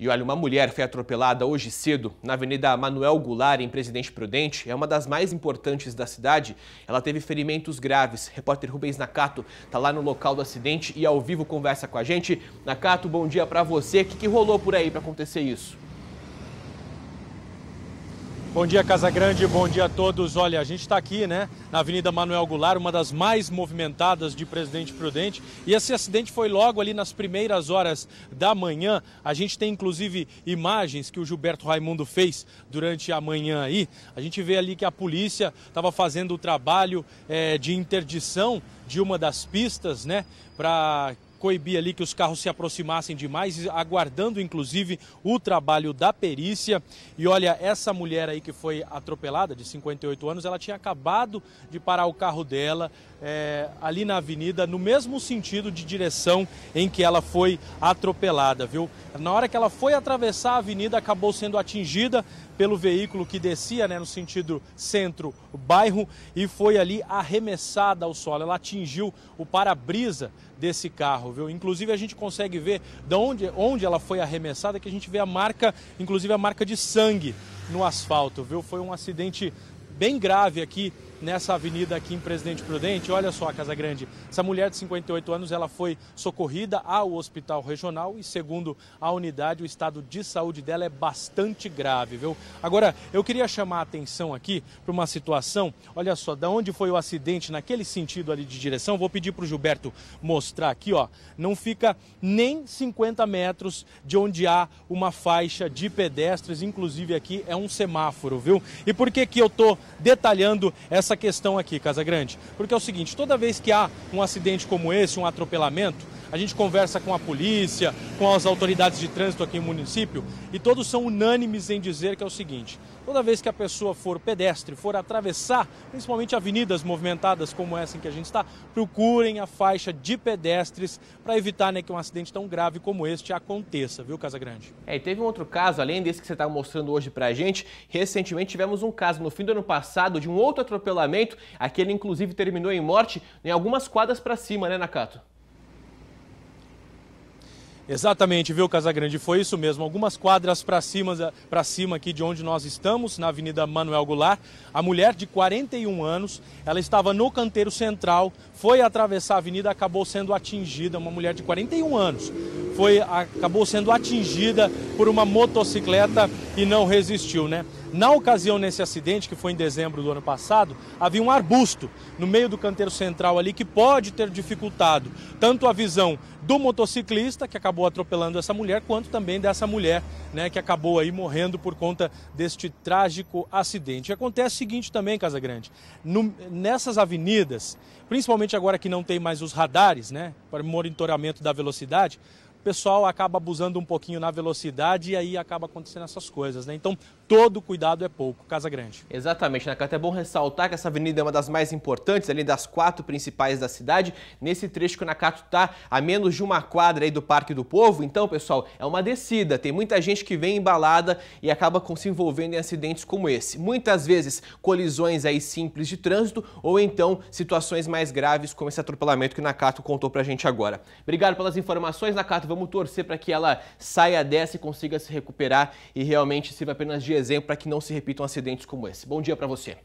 E olha, uma mulher foi atropelada hoje cedo na Avenida Manuel Goulart, em Presidente Prudente. É uma das mais importantes da cidade. Ela teve ferimentos graves. Repórter Rubens Nakato está lá no local do acidente e ao vivo conversa com a gente. Nakato, bom dia para você. O que, que rolou por aí para acontecer isso? Bom dia, Casa Grande, bom dia a todos. Olha, a gente está aqui, né, na Avenida Manuel Goulart, uma das mais movimentadas de Presidente Prudente. E esse acidente foi logo ali nas primeiras horas da manhã. A gente tem, inclusive, imagens que o Gilberto Raimundo fez durante a manhã aí. A gente vê ali que a polícia estava fazendo o trabalho é, de interdição de uma das pistas, né, para coibir ali que os carros se aproximassem demais, aguardando inclusive o trabalho da perícia. E olha, essa mulher aí que foi atropelada, de 58 anos, ela tinha acabado de parar o carro dela é, ali na avenida, no mesmo sentido de direção em que ela foi atropelada, viu? Na hora que ela foi atravessar a avenida, acabou sendo atingida pelo veículo que descia né, no sentido centro-bairro e foi ali arremessada ao solo. Ela atingiu o para-brisa desse carro, viu? Inclusive a gente consegue ver de onde, onde ela foi arremessada, que a gente vê a marca, inclusive a marca de sangue no asfalto, viu? Foi um acidente bem grave aqui nessa avenida aqui em Presidente Prudente. Olha só, a Casa Grande, essa mulher de 58 anos, ela foi socorrida ao hospital regional e segundo a unidade, o estado de saúde dela é bastante grave, viu? Agora, eu queria chamar a atenção aqui para uma situação, olha só, da onde foi o acidente, naquele sentido ali de direção, vou pedir para o Gilberto mostrar aqui, ó, não fica nem 50 metros de onde há uma faixa de pedestres, inclusive aqui é um semáforo, viu? E por que que eu tô detalhando essa essa questão aqui, Casa Grande. Porque é o seguinte, toda vez que há um acidente como esse, um atropelamento, a gente conversa com a polícia, com as autoridades de trânsito aqui no município, e todos são unânimes em dizer que é o seguinte: toda vez que a pessoa for pedestre, for atravessar, principalmente avenidas movimentadas como essa em que a gente está, procurem a faixa de pedestres para evitar né, que um acidente tão grave como este aconteça, viu, Casa Grande? É, e teve um outro caso, além desse que você está mostrando hoje para a gente, recentemente tivemos um caso no fim do ano passado de um outro atropelamento, aquele inclusive terminou em morte, em algumas quadras para cima, né, Nakato? Exatamente, viu, Casagrande? Foi isso mesmo. Algumas quadras para cima, para cima aqui de onde nós estamos, na Avenida Manuel Goulart, a mulher de 41 anos, ela estava no canteiro central, foi atravessar a avenida, acabou sendo atingida, uma mulher de 41 anos foi, acabou sendo atingida por uma motocicleta e não resistiu, né? Na ocasião nesse acidente, que foi em dezembro do ano passado, havia um arbusto no meio do canteiro central ali que pode ter dificultado tanto a visão do motociclista que acabou atropelando essa mulher, quanto também dessa mulher, né, que acabou aí morrendo por conta deste trágico acidente. E acontece o seguinte também, Casa Grande, no, nessas avenidas, principalmente agora que não tem mais os radares, né, para monitoramento da velocidade, o pessoal acaba abusando um pouquinho na velocidade e aí acaba acontecendo essas coisas, né? Então, todo cuidado é pouco. Casa Grande. Exatamente, né? Até é bom ressaltar que essa avenida é uma das mais importantes, ali das quatro principais da cidade. Nesse trecho que o Nakato tá a menos de uma quadra aí do Parque do Povo. Então, pessoal, é uma descida. Tem muita gente que vem embalada e acaba se envolvendo em acidentes como esse. Muitas vezes, colisões aí simples de trânsito ou então situações mais graves como esse atropelamento que o Nakato contou pra gente agora. Obrigado pelas informações, Nakato. Vamos torcer para que ela saia dessa e consiga se recuperar e realmente sirva apenas de exemplo para que não se repitam acidentes como esse. Bom dia para você.